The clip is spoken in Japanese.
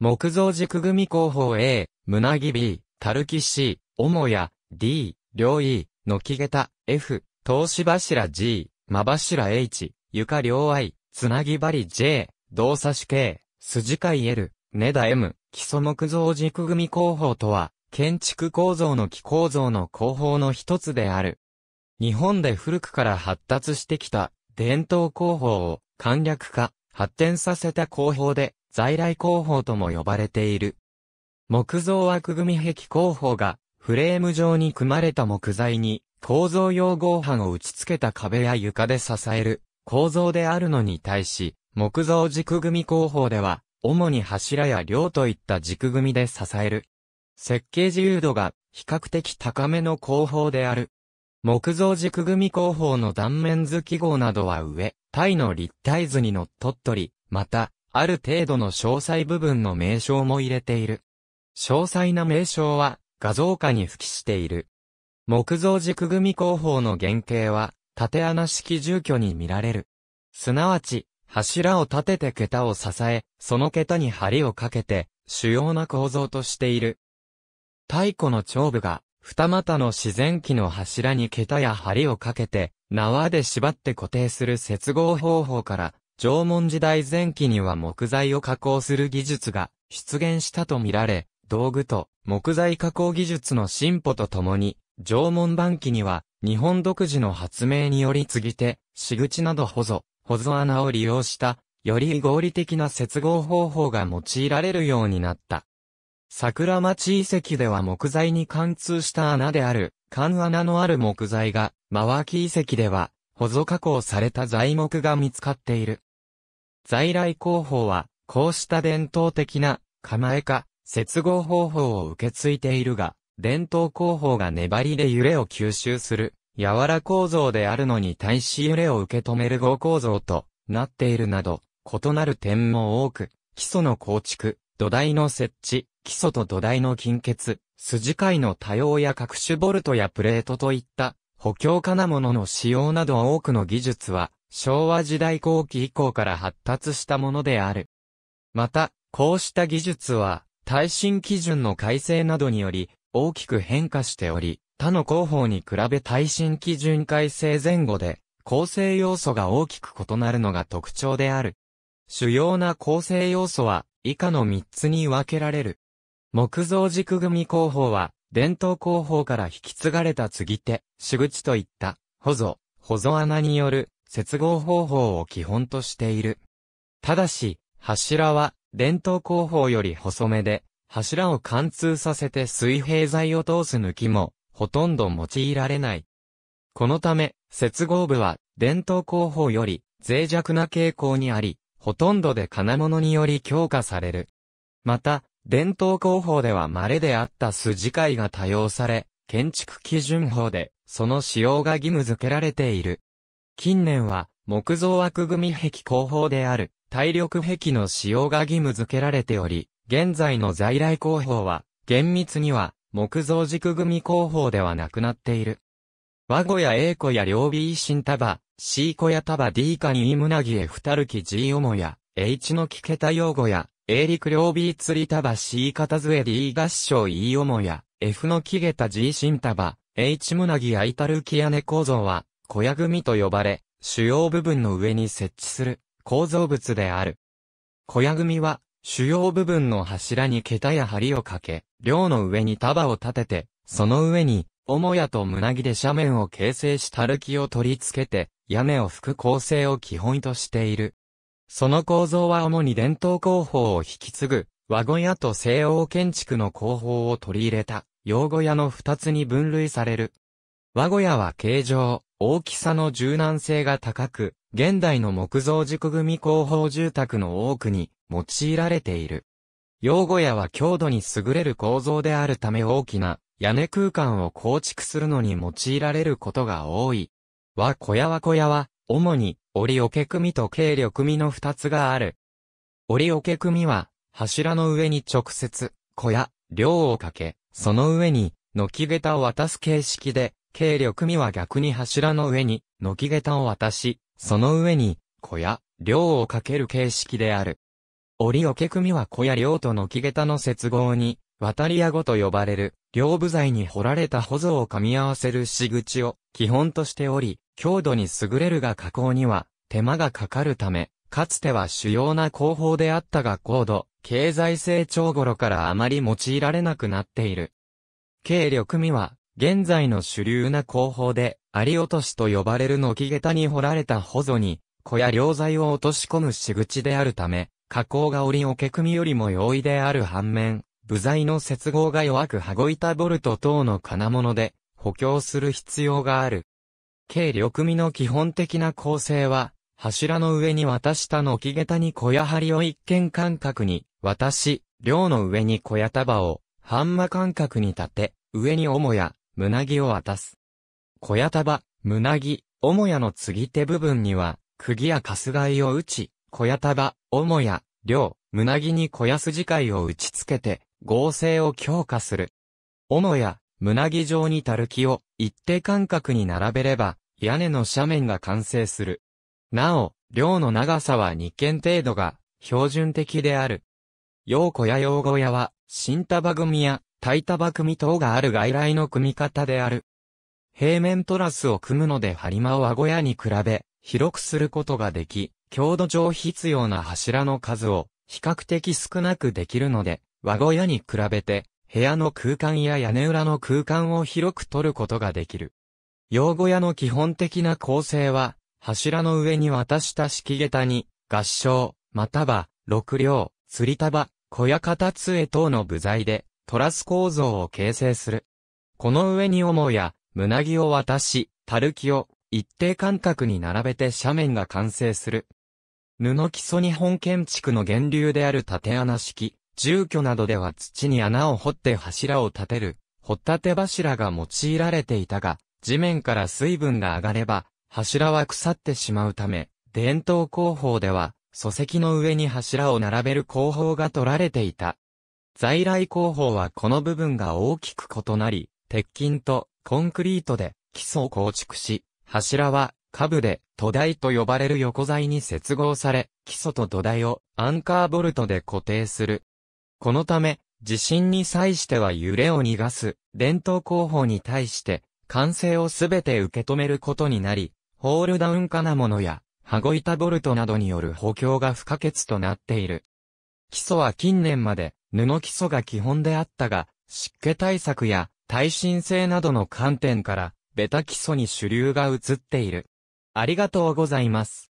木造軸組工法 A、胸木 B、たるき C、おもや、D、両 E、の木桁、F、投資柱 G、ま柱 H、床両 I、つなぎ針 J、動作死形、筋階 L、根田 M、基礎木造軸組工法とは、建築構造の木構造の工法の一つである。日本で古くから発達してきた伝統工法を簡略化、発展させた工法で、在来工法とも呼ばれている。木造枠組壁工法が、フレーム状に組まれた木材に、構造用合板を打ち付けた壁や床で支える構造であるのに対し、木造軸組工法では、主に柱や梁といった軸組で支える。設計自由度が比較的高めの工法である。木造軸組工法の断面図記号などは上、タイの立体図にのっとっとり、また、ある程度の詳細部分の名称も入れている。詳細な名称は画像下に付きしている。木造軸組工法の原型は縦穴式住居に見られる。すなわち、柱を立てて桁を支え、その桁に梁をかけて、主要な構造としている。太古の頂部が、二股の自然機の柱に桁や梁をかけて、縄で縛って固定する接合方法から、縄文時代前期には木材を加工する技術が出現したとみられ、道具と木材加工技術の進歩とともに、縄文晩期には日本独自の発明により継ぎ手、仕口など保存、保存穴を利用した、より合理的な接合方法が用いられるようになった。桜町遺跡では木材に貫通した穴である、貫穴のある木材が、マワキ遺跡では、保存加工された材木が見つかっている。在来工法は、こうした伝統的な構えか、接合方法を受け継いでいるが、伝統工法が粘りで揺れを吸収する、柔ら構造であるのに対し揺れを受け止める合構造となっているなど、異なる点も多く、基礎の構築、土台の設置、基礎と土台の近結、筋回の多様や各種ボルトやプレートといった、補強金物の使用など多くの技術は、昭和時代後期以降から発達したものである。また、こうした技術は、耐震基準の改正などにより、大きく変化しており、他の工法に比べ耐震基準改正前後で、構成要素が大きく異なるのが特徴である。主要な構成要素は、以下の3つに分けられる。木造軸組工法は、伝統工法から引き継がれた継ぎ手、主口といった、保存、保存穴による接合方法を基本としている。ただし、柱は伝統工法より細めで、柱を貫通させて水平材を通す抜きも、ほとんど用いられない。このため、接合部は伝統工法より脆弱な傾向にあり、ほとんどで金物により強化される。また、伝統工法では稀であった筋解が多用され、建築基準法で、その使用が義務付けられている。近年は、木造枠組壁工法である、体力壁の使用が義務付けられており、現在の在来工法は、厳密には、木造軸組工法ではなくなっている。和語や英語や両 B 維新束、C 子や束 D 化にイムナギへ二るき G 母もや、H の聞けた用語や、英陸両 B 釣り束 C 片杖 D 合唱 E 母もや、F の木桁 G 新束、H 胸ナギやイタルキ屋根構造は、小屋組と呼ばれ、主要部分の上に設置する構造物である。小屋組は、主要部分の柱に桁や梁をかけ、梁の上に束を立てて、その上に、母屋と胸木で斜面を形成したる木を取り付けて、屋根を吹く構成を基本としている。その構造は主に伝統工法を引き継ぐ、和小屋と西欧建築の工法を取り入れた、用語屋の二つに分類される。和小屋は形状、大きさの柔軟性が高く、現代の木造軸組工法住宅の多くに用いられている。用語屋は強度に優れる構造であるため大きな屋根空間を構築するのに用いられることが多い。和小屋は小屋は、主に、折桶組と軽力組の二つがある。折桶組は、柱の上に直接、小屋、量をかけ、その上に、軒桁を渡す形式で、軽力味は逆に柱の上に、軒桁を渡し、その上に、小屋、量をかける形式である。折よけ組は小屋量と軒桁の接合に、渡り屋後と呼ばれる、両部材に掘られた保存を噛み合わせる仕口を基本としており、強度に優れるが加工には、手間がかかるため、かつては主要な工法であったが高度、経済成長頃からあまり用いられなくなっている。軽力味は、現在の主流な工法で、有落としと呼ばれる軒桁に掘られた保存に、小や良材を落とし込む仕口であるため、加工が織桶組よりも容易である反面、部材の接合が弱く羽子板ボルト等の金物で補強する必要がある。軽力組の基本的な構成は、柱の上に渡した軒桁に小屋張りを一見間隔に渡し、両の上に小屋束を半間間隔に立て、上に母や胸木を渡す。小屋束、胸木、母屋の継ぎ手部分には、釘やかすがいを打ち、小屋束、母屋、両、胸木に小屋筋貝を打ち付けて、合成を強化する。母屋、胸木状にたるきを一定間隔に並べれば、屋根の斜面が完成する。なお、量の長さは二軒程度が標準的である。用小屋用小屋は、新束組や対束組等がある外来の組み方である。平面トラスを組むので張間を和小屋に比べ、広くすることができ、強度上必要な柱の数を比較的少なくできるので、和小屋に比べて、部屋の空間や屋根裏の空間を広く取ることができる。洋小屋の基本的な構成は、柱の上に渡した敷下駄に、合掌、または、六両、釣り束、小屋片杖等の部材で、トラス構造を形成する。この上にもや、胸木を渡し、たるきを一定間隔に並べて斜面が完成する。布基礎日本建築の源流である縦穴式、住居などでは土に穴を掘って柱を立てる、掘立柱が用いられていたが、地面から水分が上がれば、柱は腐ってしまうため、伝統工法では、礎石の上に柱を並べる工法が取られていた。在来工法はこの部分が大きく異なり、鉄筋とコンクリートで基礎を構築し、柱は下部で土台と呼ばれる横材に接合され、基礎と土台をアンカーボルトで固定する。このため、地震に際しては揺れを逃がす伝統工法に対して、完成をすべて受け止めることになり、ホールダウン金物や、羽子板ボルトなどによる補強が不可欠となっている。基礎は近年まで布基礎が基本であったが、湿気対策や耐震性などの観点から、ベタ基礎に主流が移っている。ありがとうございます。